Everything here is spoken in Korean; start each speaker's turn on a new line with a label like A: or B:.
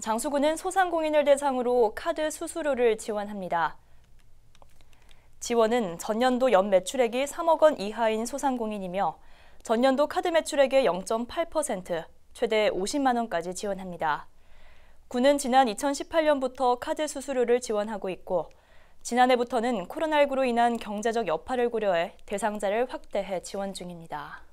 A: 장수구는 소상공인을 대상으로 카드 수수료를 지원합니다. 지원은 전년도 연 매출액이 3억 원 이하인 소상공인이며 전년도 카드 매출액의 0.8%, 최대 50만 원까지 지원합니다. 구는 지난 2018년부터 카드 수수료를 지원하고 있고 지난해부터는 코로나19로 인한 경제적 여파를 고려해 대상자를 확대해 지원 중입니다.